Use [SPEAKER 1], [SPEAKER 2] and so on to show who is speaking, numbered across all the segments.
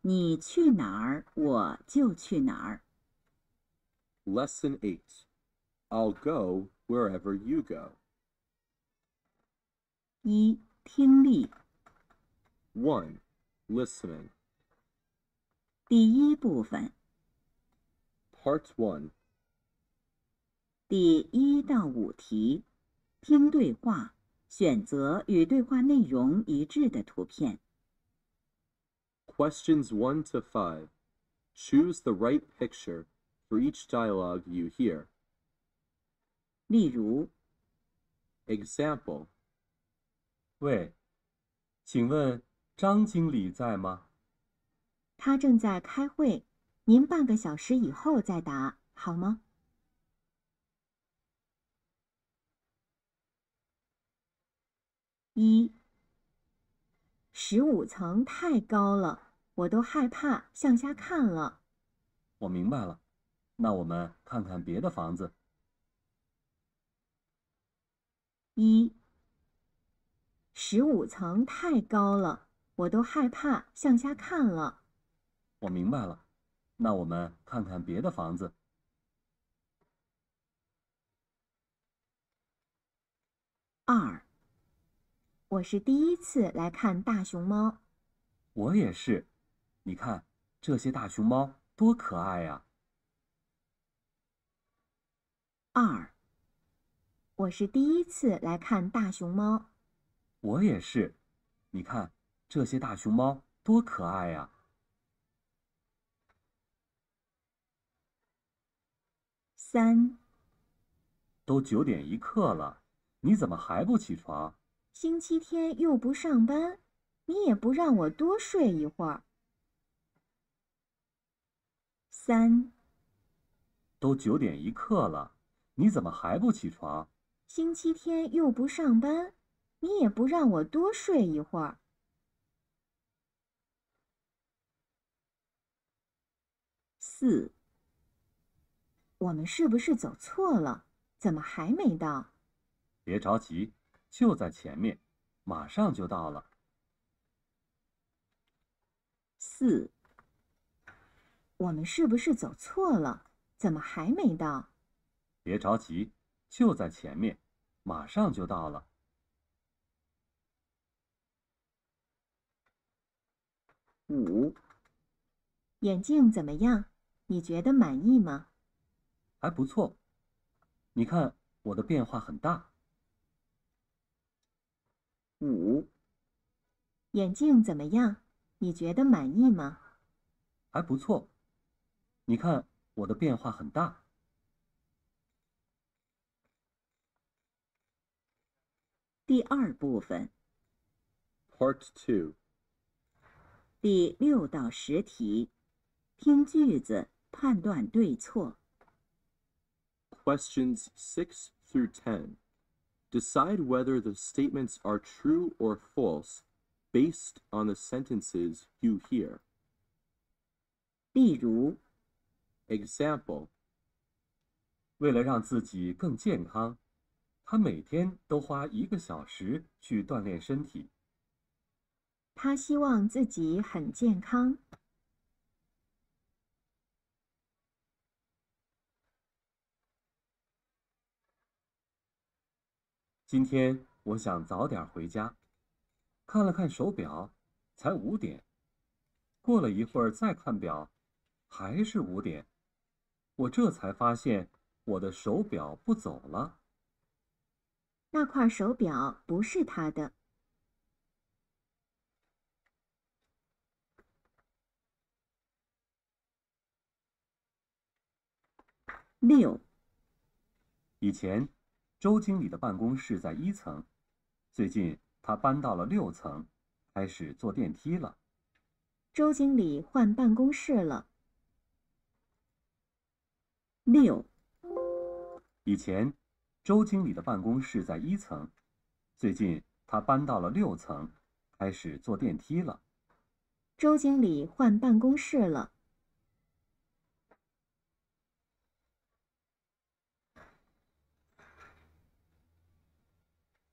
[SPEAKER 1] 你去哪儿，我就去哪儿。Lesson Eight，I'll go wherever you go。
[SPEAKER 2] 一、听力。
[SPEAKER 1] One，listening。
[SPEAKER 2] 第一部分。
[SPEAKER 1] p a r t One。
[SPEAKER 2] 第一到五题，听对话，选择与对话内容一致的图片。
[SPEAKER 1] Questions one to five, choose the right picture for each
[SPEAKER 3] dialogue you hear. 例如，example，喂，请问张经理在吗？
[SPEAKER 2] 他正在开会，您半个小时以后再答好吗？一，十五层太高了。我都害怕向下看了，
[SPEAKER 3] 我明白了。那我们看看别的房子。
[SPEAKER 2] 一，十五层太高了，我都害怕向下看了。
[SPEAKER 3] 我明白了。那我们看看别的房子。
[SPEAKER 2] 二，我是第一次来看大熊猫。
[SPEAKER 3] 我也是。你看这些大熊猫多可爱呀！
[SPEAKER 2] 二，我是第一次来看大熊猫。
[SPEAKER 3] 我也是，你看这些大熊猫多可爱呀！
[SPEAKER 2] 三，
[SPEAKER 3] 都九点一刻了，你怎么还不起床？
[SPEAKER 2] 星期天又不上班，你也不让我多睡一会儿。三。
[SPEAKER 3] 都九点一刻了，你怎么还不起床？
[SPEAKER 2] 星期天又不上班，你也不让我多睡一会儿。四。我们是不是走错了？怎么还没到？
[SPEAKER 3] 别着急，就在前面，马上就到了。
[SPEAKER 2] 四。我们是不是走错了？怎么还没到？
[SPEAKER 3] 别着急，就在前面，马上就到了。
[SPEAKER 2] 五。眼镜怎么样？你觉得满意吗？
[SPEAKER 3] 还不错。你看我的变化很大。五。
[SPEAKER 2] 眼镜怎么样？你觉得满意吗？
[SPEAKER 3] 还不错。你看我的变化很大。
[SPEAKER 2] 第二部分。Part two。第六到十题，听句子判断对错。
[SPEAKER 1] Questions six through ten, decide whether the statements are true or false based on the sentences you
[SPEAKER 3] hear。例如。Example，为了让自己更健康，他每天都花一个小时去锻炼身体。
[SPEAKER 2] 他希望自己很健康。
[SPEAKER 3] 今天我想早点回家，看了看手表，才五点。过了一会儿再看表，还是五点。我这才发现，我的手表不走了。
[SPEAKER 2] 那块手表不是他的。
[SPEAKER 3] 六。以前，周经理的办公室在一层，最近他搬到了六层，开始坐电梯了。
[SPEAKER 2] 周经理换办公室了。
[SPEAKER 3] 六。以前，周经理的办公室在一层，最近他搬到了六层，开始坐电梯了。
[SPEAKER 2] 周经理换办公室了。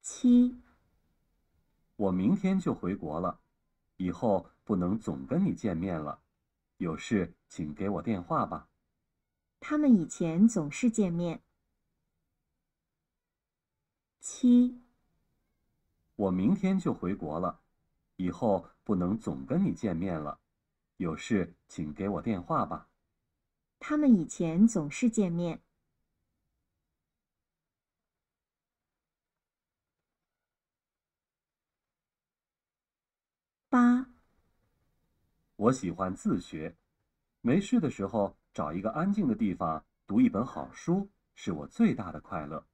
[SPEAKER 3] 七。我明天就回国了，以后不能总跟你见面了，有事请给我电话吧。
[SPEAKER 2] 他们以前总是见面。七，
[SPEAKER 3] 我明天就回国了，以后不能总跟你见面了，有事请给我电话吧。
[SPEAKER 2] 他们以前总是见面。八，
[SPEAKER 3] 我喜欢自学，没事的时候。找一个安静的地方读一本好书是我最大的快乐。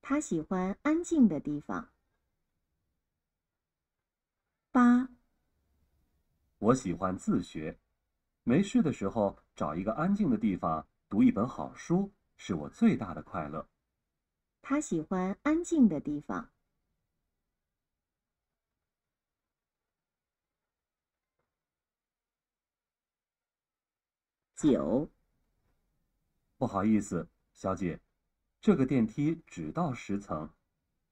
[SPEAKER 2] 他喜欢安静的地方。八。
[SPEAKER 3] 我喜欢自学，没事的时候找一个安静的地方读一本好书是我最大的快乐。
[SPEAKER 2] 他喜欢安静的地方。
[SPEAKER 3] 九，不好意思，小姐，这个电梯只到十层，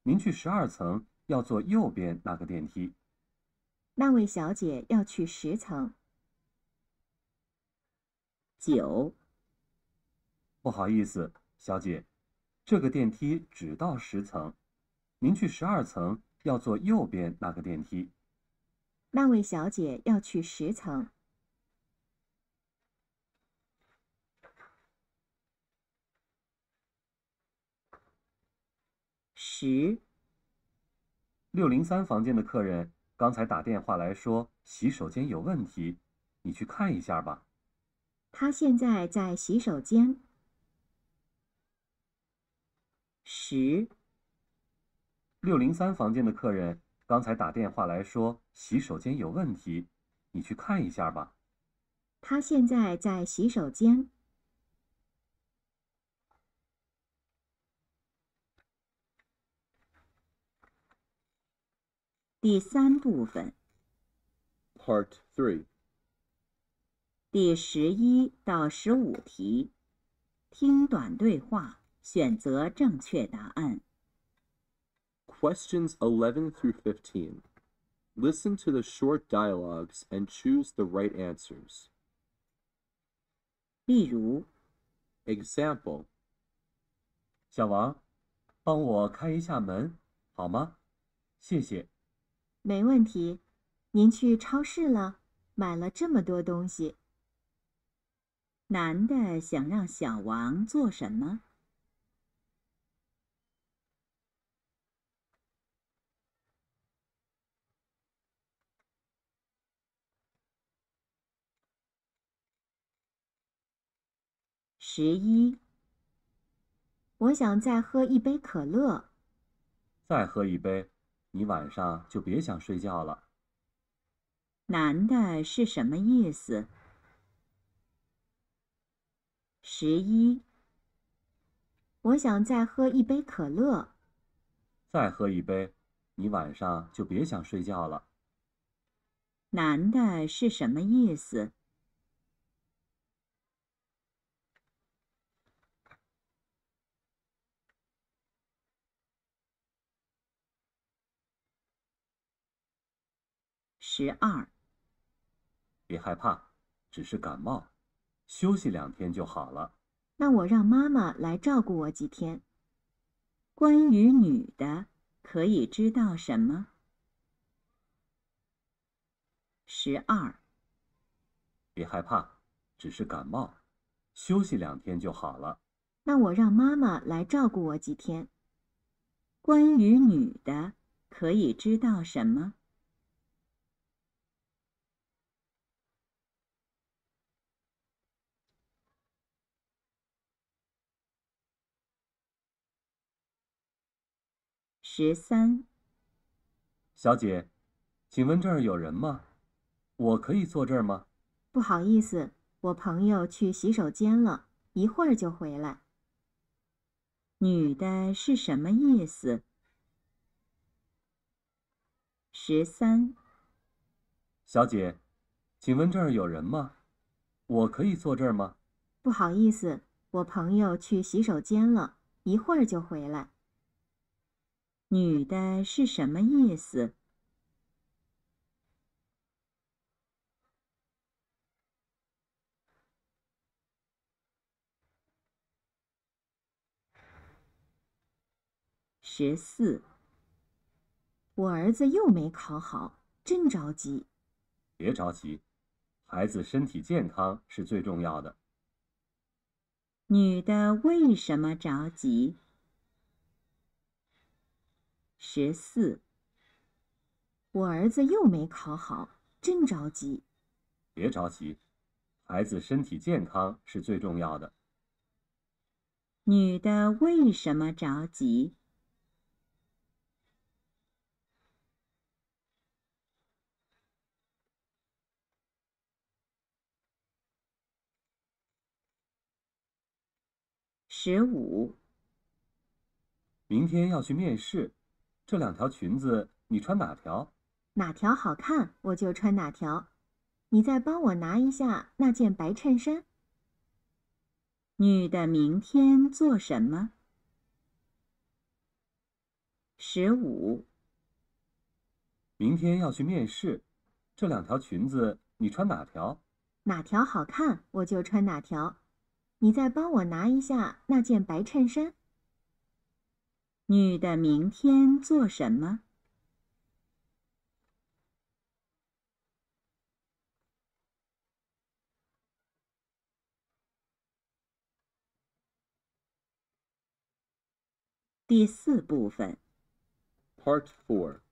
[SPEAKER 3] 您去十二层要坐右边那个电梯。
[SPEAKER 2] 那位小姐要去十层。
[SPEAKER 3] 九，不好意思，小姐，这个电梯只到十层，您去十二层要坐右边那个电梯。
[SPEAKER 2] 那位小姐要去十层。
[SPEAKER 3] 十。六零三房间的客人刚才打电话来说洗手间有问题，你去看一下吧。
[SPEAKER 2] 他现在在洗手间。
[SPEAKER 3] 十。六零三房间的客人刚才打电话来说洗手间有问题，你去看一下吧。
[SPEAKER 2] 他现在在洗手间。第三部分
[SPEAKER 1] ，Part Three，
[SPEAKER 2] 第十一到十五题，听短对话，选择正确答案。
[SPEAKER 1] Questions eleven through fifteen. Listen to the short dialogues and choose the right answers. 例如
[SPEAKER 3] ，Example，小王，帮我开一下门，好吗？谢谢。
[SPEAKER 2] 没问题，您去超市了，买了这么多东西。男的想让小王做什么？十一，我想再喝一杯可乐。再喝一杯。你晚上就别想睡觉了。男的是什么意思？十一。我想再喝一杯可乐。
[SPEAKER 3] 再喝一杯，你晚上就别想睡觉了。
[SPEAKER 2] 男的是什么意思？十二，
[SPEAKER 3] 别害怕，只是感冒，休息两天就好了。
[SPEAKER 2] 那我让妈妈来照顾我几天。关于女的，可以知道什么？十二，
[SPEAKER 3] 别害怕，只是感冒，休息两天就好了。
[SPEAKER 2] 那我让妈妈来照顾我几天。关于女的，可以知道什么？十三，
[SPEAKER 3] 小姐，请问这儿有人吗？我可以坐这儿吗？
[SPEAKER 2] 不好意思，我朋友去洗手间了，一会儿就回来。女的是什么意思？十三，
[SPEAKER 3] 小姐，请问这儿有人吗？我可以坐这儿吗？
[SPEAKER 2] 不好意思，我朋友去洗手间了，一会儿就回来。女的是什么意思？十四，我儿子又没考好，真着急。
[SPEAKER 3] 别着急，孩子身体健康是最重要的。
[SPEAKER 2] 女的为什么着急？十四，我儿子又没考好，真着急。
[SPEAKER 3] 别着急，孩子身体健康是最重要的。
[SPEAKER 2] 女的为什么着急？
[SPEAKER 3] 十五，明天要去面试。这两条裙子你穿哪条？
[SPEAKER 2] 哪条好看我就穿哪条。你再帮我拿一下那件白衬衫。女的明天做什么？十五。
[SPEAKER 3] 明天要去面试。这两条裙子你
[SPEAKER 2] 穿哪条？哪条好看我就穿哪条。你再帮我拿一下那件白衬衫。女的明天做什么？第四部分，Part Four，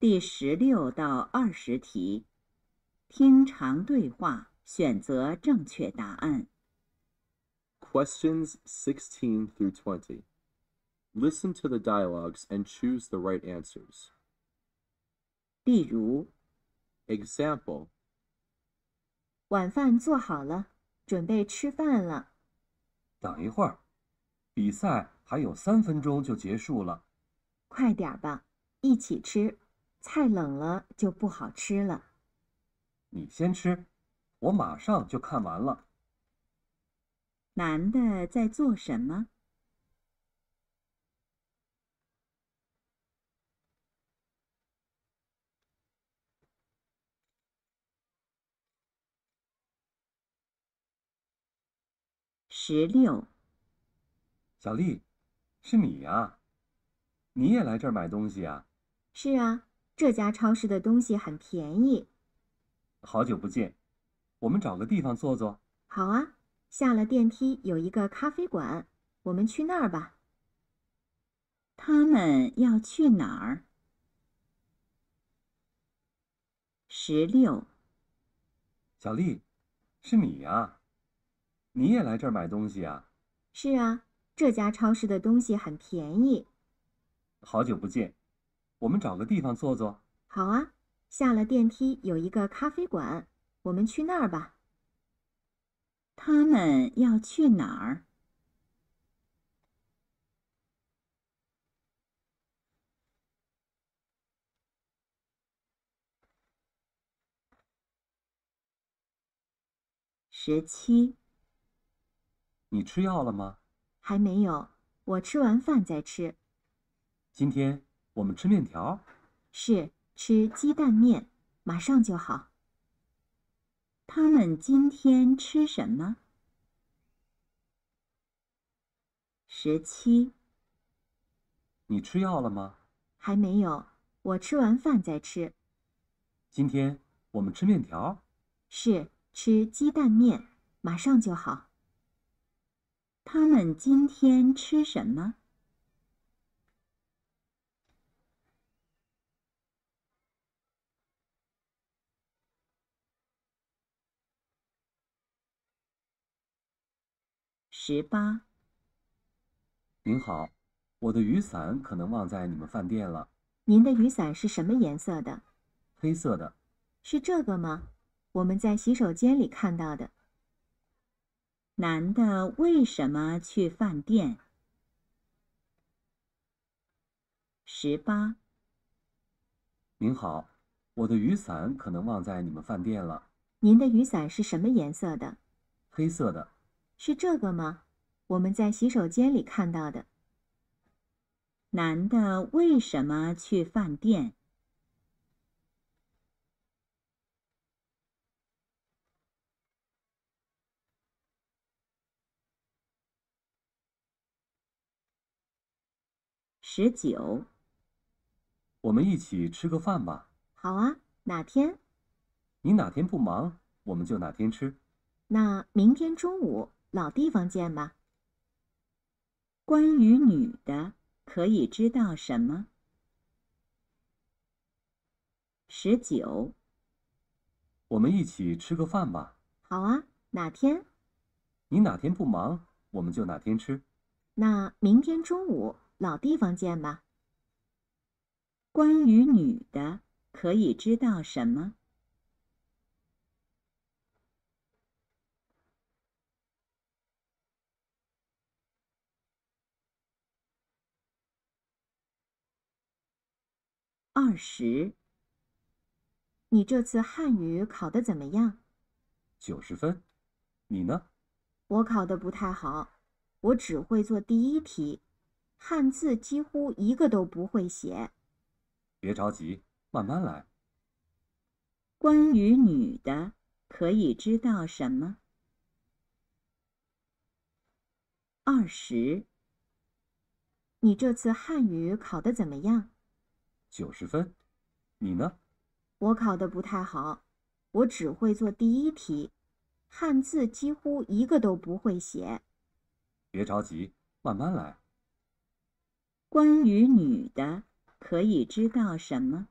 [SPEAKER 2] 第十六到二十题，听长对话，选择正确答案。
[SPEAKER 1] Questions s i x through e e n t twenty. Listen to the dialogues and choose the right answers. 例如，example。
[SPEAKER 2] 晚饭做好了，准备吃饭了。
[SPEAKER 3] 等一会儿，比赛还有三分钟就结束了。
[SPEAKER 2] 快点吧，一起吃，菜冷了就不好吃了。你先吃，我马上就看完了。男的在做什么？十六，
[SPEAKER 3] 小丽，是你呀，你也来这儿买东西啊？
[SPEAKER 2] 是啊，这家超市的东西很便宜。
[SPEAKER 3] 好久不见，我们找个地方坐坐。
[SPEAKER 2] 好啊，下了电梯有一个咖啡馆，我们去那儿吧。他们要去哪儿？十六，
[SPEAKER 3] 小丽，是你呀。你也来这儿买东西啊？
[SPEAKER 2] 是啊，这家超市的东西很便宜。
[SPEAKER 3] 好久不见，我们找个地方坐坐。
[SPEAKER 2] 好啊，下了电梯有一个咖啡馆，我们去那儿吧。他们要去哪儿？十七。你吃药了吗？还没有，我吃完饭再吃。今天我们吃面条。是吃鸡蛋面，马上就好。他们今天吃什么？十七。你吃药了吗？还没有，我吃完饭再吃。今天我们吃面条。是吃鸡蛋面，马上就好。他们今天吃什么？
[SPEAKER 3] 十八。您好，我的雨伞可能忘在你们饭
[SPEAKER 2] 店了。您的雨伞是什么颜色的？黑色的。是这个吗？我们在洗手间里看到的。男的为什么去饭店？十八。
[SPEAKER 3] 您好，我的雨伞可能忘在你们饭店
[SPEAKER 2] 了。您的雨伞是什么颜色的？黑色的。是这个吗？我们在洗手间里看到的。男的为什么去饭店？十九，
[SPEAKER 3] 我们一起吃个饭吧。
[SPEAKER 2] 好啊，哪天？
[SPEAKER 3] 你哪天不忙，我们就哪天吃。
[SPEAKER 2] 那明天中午，老地方见吧。关于女的，可以知道什么？十九，
[SPEAKER 3] 我们一起吃个饭吧。
[SPEAKER 2] 好啊，哪天？
[SPEAKER 3] 你哪天不忙，我
[SPEAKER 2] 们就哪天吃。那明天中午。老地方见吧。关于女的，可以知道什么？二十。你这次汉语考得怎么样？九十分。你呢？我考得不太好，我只会做第一题。汉字几乎一个都不会写，
[SPEAKER 3] 别着急，慢慢来。
[SPEAKER 2] 关于女的，可以知道什么？二十。你这次汉语考得怎么样？
[SPEAKER 3] 九十分。你呢？
[SPEAKER 2] 我考得不太好，我只会做第一题，汉字几乎一个都不会写。
[SPEAKER 3] 别着急，慢慢来。
[SPEAKER 2] 关于女的，可以知道什么？